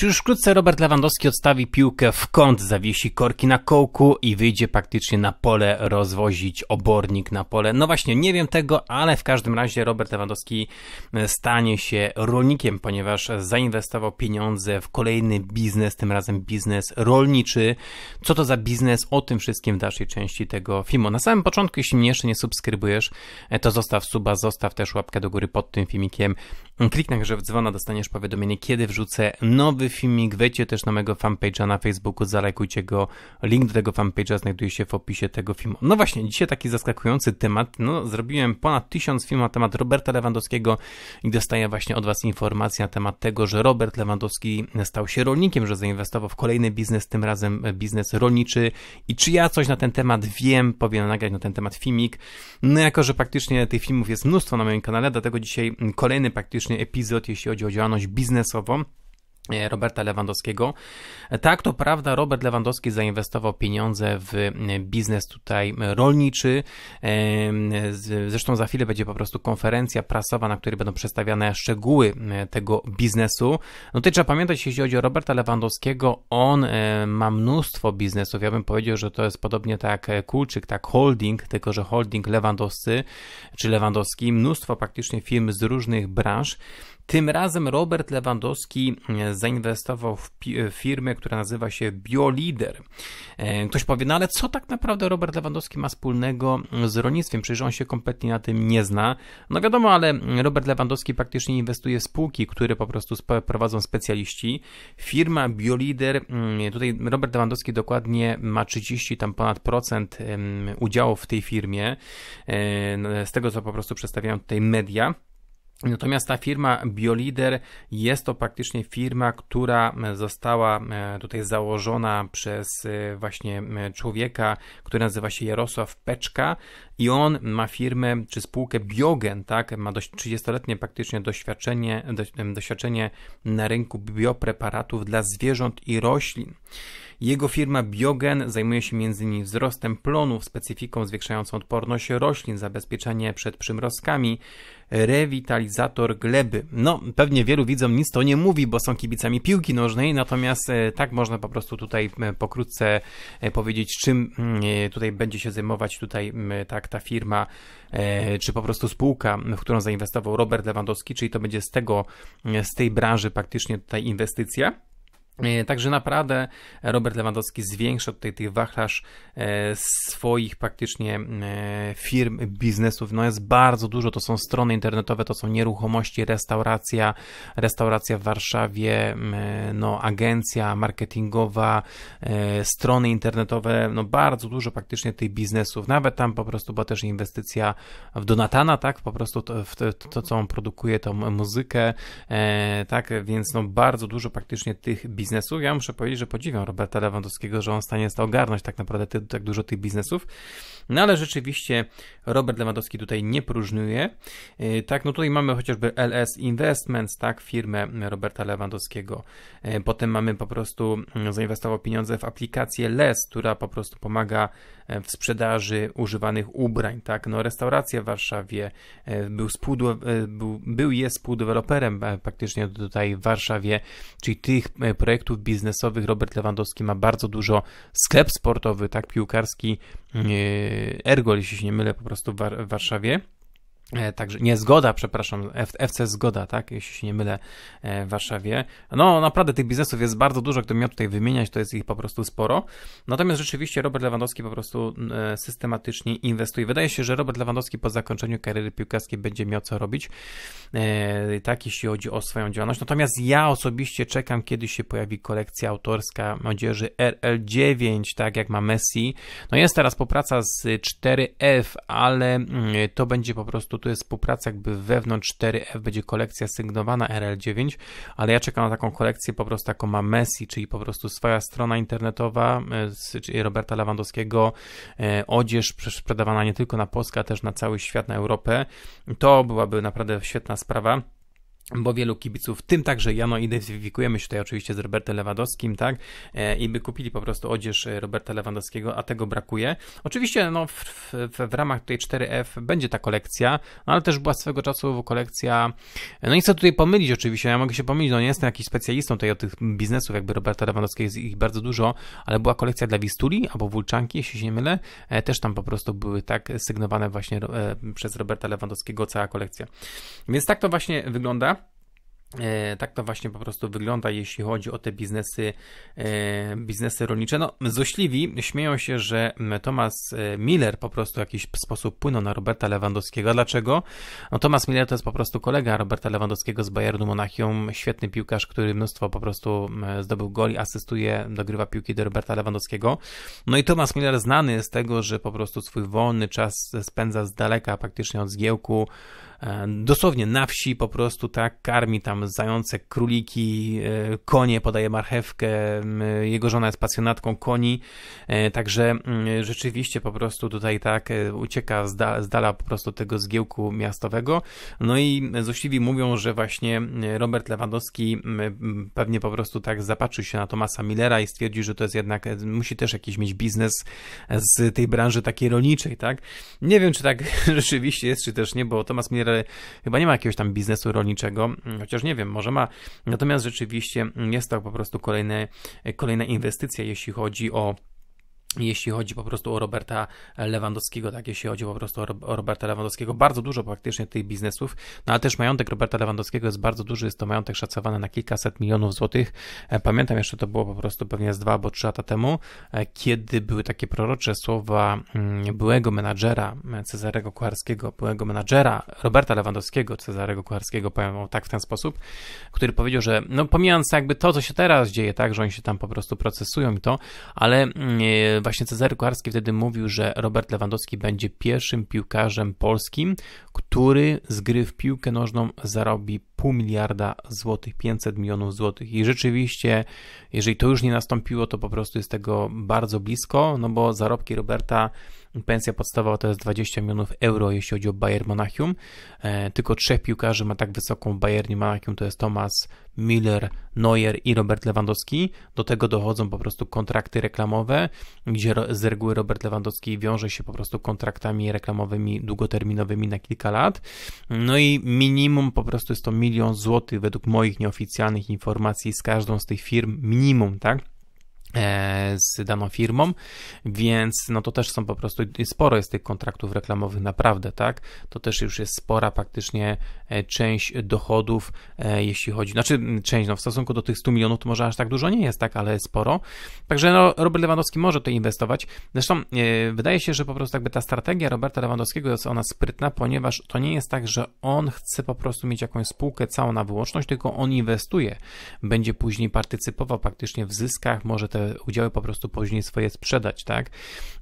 Czy już wkrótce Robert Lewandowski odstawi piłkę w kąt, zawiesi korki na kołku i wyjdzie praktycznie na pole rozwozić obornik na pole? No właśnie, nie wiem tego, ale w każdym razie Robert Lewandowski e, stanie się rolnikiem, ponieważ zainwestował pieniądze w kolejny biznes, tym razem biznes rolniczy. Co to za biznes? O tym wszystkim w dalszej części tego filmu. Na samym początku, jeśli mnie jeszcze nie subskrybujesz, e, to zostaw suba, zostaw też łapkę do góry pod tym filmikiem. Kliknij że w dzwona, dostaniesz powiadomienie, kiedy wrzucę nowy filmik. Wejdźcie też na mojego fanpage'a na Facebooku, zalajkujcie go. Link do tego fanpage'a znajduje się w opisie tego filmu. No właśnie, dzisiaj taki zaskakujący temat. No, zrobiłem ponad tysiąc filmów na temat Roberta Lewandowskiego i dostaję właśnie od Was informacje na temat tego, że Robert Lewandowski stał się rolnikiem, że zainwestował w kolejny biznes, tym razem biznes rolniczy. I czy ja coś na ten temat wiem, powinien nagrać na ten temat filmik. No, jako że praktycznie tych filmów jest mnóstwo na moim kanale, dlatego dzisiaj kolejny praktycznie fantastyczny epizod, jeśli chodzi o działalność biznesową. E, Roberta Lewandowskiego. Tak, to prawda, Robert Lewandowski zainwestował pieniądze w e, biznes tutaj rolniczy. E, zresztą za chwilę będzie po prostu konferencja prasowa, na której będą przedstawiane szczegóły tego biznesu. No tutaj trzeba pamiętać, jeśli chodzi o Roberta Lewandowskiego, on ma mnóstwo biznesów. Ja bym powiedział, że to jest podobnie tak Kulczyk, tak holding, tylko że holding Lewandowscy czy Lewandowski, mnóstwo praktycznie firm z różnych branż. Tym razem Robert Lewandowski e, zainwestował w e, firmę, która nazywa się Biolider. E, ktoś powie, no ale co tak naprawdę Robert Lewandowski ma wspólnego z rolnictwem? Przecież on się kompletnie na tym nie zna. No wiadomo, ale Robert Lewandowski praktycznie inwestuje w spółki, które po prostu prowadzą specjaliści. Firma Biolider, mm, tutaj Robert Lewandowski dokładnie ma 30 tam ponad procent udziału w tej firmie, no, z tego co po prostu przedstawiają tutaj media. Natomiast ta firma Biolider jest to praktycznie firma, która została e, tutaj założona przez e, właśnie człowieka, który nazywa się Jarosław Peczka i on ma firmę czy spółkę Biogen, tak? Ma 30-letnie praktycznie doświadczenie, doświadczenie na rynku biopreparatów dla zwierząt i roślin. Jego firma Biogen zajmuje się m.in. wzrostem plonów, specyfiką zwiększającą odporność roślin, zabezpieczenie przed przymrozkami, rewitalizator gleby. No, pewnie wielu widzom nic to nie mówi, bo są kibicami piłki nożnej, natomiast e, tak można po prostu tutaj pokrótce e, powiedzieć, czym mm, e, tutaj będzie się zajmować tutaj tak ta firma, czy po prostu spółka, w którą zainwestował Robert Lewandowski, czyli to będzie z tego, z tej branży praktycznie tutaj inwestycja. E, także naprawdę Robert Lewandowski zwiększa tutaj tych wachlarz e, swoich praktycznie e, firm, biznesów. No jest bardzo dużo, to są strony internetowe, to są nieruchomości, restauracja, restauracja w Warszawie, no agencja marketingowa, strony internetowe, no bardzo dużo praktycznie tych biznesów. Nawet tam po prostu była też inwestycja w Donatana, tak, po prostu to, w to, to co on produkuje, tą muzykę, tak, więc no bardzo dużo praktycznie tych biznesów biznesu. Ja muszę powiedzieć, że podziwiam Roberta Lewandowskiego, że on w stanie jest ogarnąć tak naprawdę ty, tak dużo tych biznesów. No ale rzeczywiście Robert Lewandowski tutaj nie próżnuje. E, tak, no tutaj mamy chociażby LS Investments, tak, firmę Roberta Lewandowskiego. E, potem mamy po prostu, mm, zainwestował pieniądze w aplikację LES, która po prostu pomaga e, w sprzedaży używanych ubrań, tak. No restauracja w Warszawie, był, spółdu, był, był jest współdeweloperem praktycznie tutaj w Warszawie, czyli tych projektów biznesowych Robert Lewandowski ma bardzo dużo. Sklep sportowy, tak, piłkarski, Ergol, jeśli się nie mylę, po prostu w, War w Warszawie. E, także nie zgoda, przepraszam, FC Zgoda, tak, jeśli się nie mylę, e, w Warszawie. No, naprawdę tych biznesów jest bardzo dużo, gdybym miał tutaj wymieniać, to jest ich po prostu sporo. Natomiast rzeczywiście Robert Lewandowski po prostu e, systematycznie inwestuje. Wydaje się, że Robert Lewandowski po zakończeniu kariery piłkarskiej będzie miał co robić, tak, jeśli chodzi o swoją działalność. Natomiast ja osobiście czekam, kiedy się pojawi kolekcja autorska młodzieży RL9, tak jak ma Messi. No jest teraz popraca z 4F, ale mm, to będzie po prostu to jest współpraca jakby wewnątrz 4F, będzie kolekcja sygnowana RL9, ale ja czekam na taką kolekcję po prostu, jaką ma Messi, czyli po prostu swoja strona internetowa e, czyli Roberta Lewandowskiego, e, odzież sprzedawana nie tylko na Polskę, ale też na cały świat, na Europę. To byłaby naprawdę świetna sprawa bo wielu kibiców, tym także ja, no identyfikujemy się tutaj oczywiście z Robertem Lewandowskim, tak, e, i by kupili po prostu odzież e, Roberta Lewandowskiego, a tego brakuje. Oczywiście, no, w, w, w ramach tej 4F będzie ta kolekcja, no, ale też była swego czasu kolekcja, no nie chcę tutaj pomylić oczywiście, ja mogę się pomylić, no nie jestem jakiś specjalistą tutaj od tych biznesów, jakby Roberta Lewandowskiego jest ich bardzo dużo, ale była kolekcja dla Wistuli albo Wulczanki, jeśli się nie mylę, e, też tam po prostu były tak sygnowane właśnie przez Roberta Lewandowskiego cała kolekcja. Więc tak to właśnie wygląda. E, tak to właśnie po prostu wygląda, jeśli chodzi o te biznesy, e, biznesy rolnicze. No, złośliwi śmieją się, że Thomas e, Miller po prostu w jakiś sposób płynął na Roberta Lewandowskiego. Dlaczego? No, Thomas Miller to jest po prostu kolega Roberta Lewandowskiego z Bayernu Monachium. Świetny piłkarz, który mnóstwo po prostu zdobył goli, asystuje, dogrywa piłki do Roberta Lewandowskiego. No i Thomas Miller znany jest z tego, że po prostu swój wolny czas spędza z daleka, praktycznie od zgiełku E, dosłownie na wsi po prostu tak karmi tam zające, króliki, e, konie, podaje marchewkę, jego żona jest pasjonatką koni, e, także mm, rzeczywiście po prostu tutaj tak ucieka z, da, z dala po prostu tego zgiełku miastowego, no i złośliwi mówią, że właśnie Robert Lewandowski pewnie po prostu tak zapatrzył się na Tomasa Millera i stwierdził, że to jest jednak, musi też jakiś mieć biznes z tej branży takiej rolniczej, tak? Nie wiem, czy tak rzeczywiście jest, czy też nie, bo Tomas Miller chyba nie ma jakiegoś tam biznesu rolniczego, mm, chociaż nie wiem, może ma. Natomiast rzeczywiście mm, jest to po prostu kolejne, kolejna inwestycja, jeśli chodzi o jeśli chodzi po prostu o Roberta Lewandowskiego, tak, jeśli chodzi po prostu o, Roberta Lewandowskiego, bardzo dużo praktycznie tych biznesów, no ale też majątek Roberta Lewandowskiego jest bardzo duży, jest to majątek szacowany na kilkaset milionów złotych. E, pamiętam jeszcze, to było po prostu pewnie z dwa albo trzy lata temu, e, kiedy były takie prorocze słowa mm, byłego menadżera e, Cezarego Kucharskiego, byłego menadżera Roberta Lewandowskiego, Cezarego Kucharskiego, powiem tak w ten sposób, który powiedział, że no pomijając jakby to, co się teraz dzieje, tak, że oni się tam po prostu procesują i to, ale mm, Właśnie Cezary Kucharski wtedy mówił, że Robert Lewandowski będzie pierwszym piłkarzem polskim, który z gry w piłkę nożną zarobi pół miliarda złotych, 500 milionów złotych. I rzeczywiście, jeżeli to już nie nastąpiło, to po prostu jest tego bardzo blisko, no bo zarobki Roberta Pensja podstawowa to jest 20 milionów euro, jeśli chodzi o Bayern Monachium. E, tylko trzech piłkarzy ma tak wysoką Bayernie Monachium, to jest Thomas Miller, Neuer i Robert Lewandowski. Do tego dochodzą po prostu kontrakty reklamowe, gdzie z reguły Robert Lewandowski wiąże się po prostu kontraktami reklamowymi długoterminowymi na kilka lat. No i minimum po prostu jest to milion złotych według moich nieoficjalnych informacji z każdą z tych firm, minimum, tak? E, z daną firmą, więc no to też są po prostu, sporo jest tych kontraktów reklamowych naprawdę, tak? To też już jest spora praktycznie e, część dochodów, e, jeśli chodzi, znaczy część, no w stosunku do tych 100 milionów to może aż tak dużo nie jest, tak? Ale sporo. Także no, Robert Lewandowski może to inwestować. Zresztą wydaje się, że po prostu jakby ta strategia Roberta Lewandowskiego jest ona sprytna, ponieważ to nie jest tak, że on chce po prostu mieć jakąś spółkę całą na wyłączność, tylko on inwestuje. Będzie później partycypował praktycznie w zyskach, może te te udziały po prostu później swoje sprzedać, tak?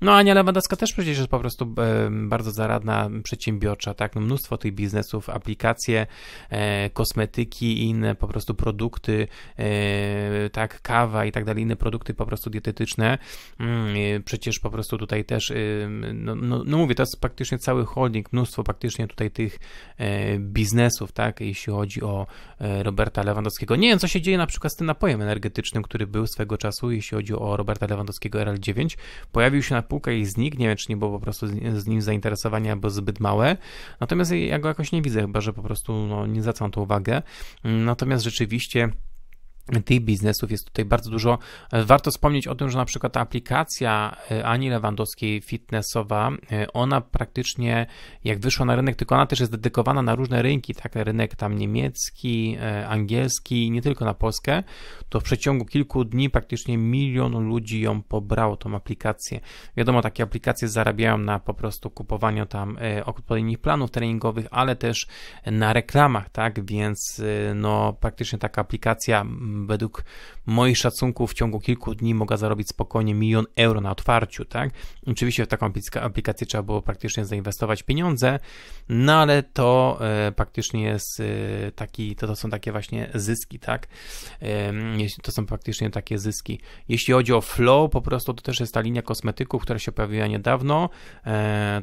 No Ania Lewandowska też przecież jest po prostu e, bardzo zaradna przedsiębiorcza, tak? No, mnóstwo tych biznesów, aplikacje, e, kosmetyki i inne po prostu produkty, e, tak, kawa i tak dalej, inne produkty po prostu dietetyczne. Mm, przecież po prostu tutaj też, no, no, no mówię, to jest praktycznie cały holding, mnóstwo praktycznie tutaj tych biznesów, tak, jeśli chodzi o Roberta Lewandowskiego. Nie wiem, co się dzieje na przykład z tym napojem energetycznym, który był swego czasu, jeśli jeśli chodzi o Roberta Lewandowskiego RL9. Pojawił się na półkę i zniknie, nie wiem czy nie było po prostu z nim zainteresowania, bo zbyt małe. Natomiast ja go jakoś nie widzę, chyba że po prostu no, nie zwracam tą uwagę. Natomiast rzeczywiście tych biznesów jest tutaj bardzo dużo. Warto wspomnieć o tym, że na przykład ta aplikacja e, Ani Lewandowskiej fitnessowa, e, ona praktycznie jak wyszła na rynek, tylko ona też jest dedykowana na różne rynki, tak, rynek tam niemiecki, e, angielski, nie tylko na Polskę, to w przeciągu kilku dni praktycznie milion ludzi ją pobrało, tą aplikację. Wiadomo, takie aplikacje zarabiają na po prostu kupowaniu tam odpowiednich planów treningowych, ale też na reklamach, tak, więc no praktycznie taka aplikacja według moich szacunków w ciągu kilku dni mogła zarobić spokojnie milion euro na otwarciu, tak? Oczywiście w taką aplikację trzeba było praktycznie zainwestować pieniądze, no ale to praktycznie e, jest e, taki, to, to są takie właśnie zyski, tak? E, to są praktycznie takie zyski. Jeśli chodzi o flow, po prostu to też jest ta linia kosmetyków, która się pojawiła niedawno,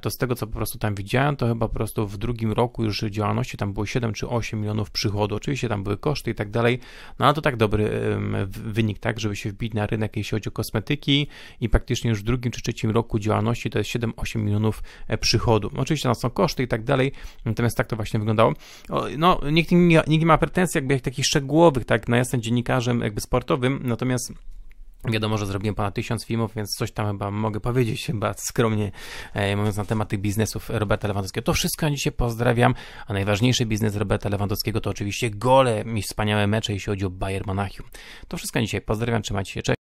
to z tego co po prostu tam widziałem, to chyba po prostu w drugim roku już działalności tam było 7 czy 8 milionów przychodu, oczywiście tam były koszty i tak dalej, no ale to tak do dobry wynik, tak, żeby się wbić na rynek, jeśli chodzi o kosmetyki i praktycznie już w drugim czy trzecim roku działalności to jest 7-8 milionów e, przychodu. No, oczywiście tam są koszty i tak dalej, natomiast tak to właśnie wyglądało. No, nikt nie, nikt nie ma pretensji jakby jak takich szczegółowych, tak, na no, jestem dziennikarzem jakby sportowym, natomiast Wiadomo, że zrobiłem ponad tysiąc filmów, więc coś tam chyba mogę powiedzieć, chyba skromnie e, mówiąc na temat tych biznesów Roberta Lewandowskiego. To wszystko dzisiaj pozdrawiam, a najważniejszy biznes Roberta Lewandowskiego to oczywiście gole i wspaniałe mecze, jeśli chodzi o Bayern Monachium. To wszystko dzisiaj pozdrawiam, trzymajcie się, cześć.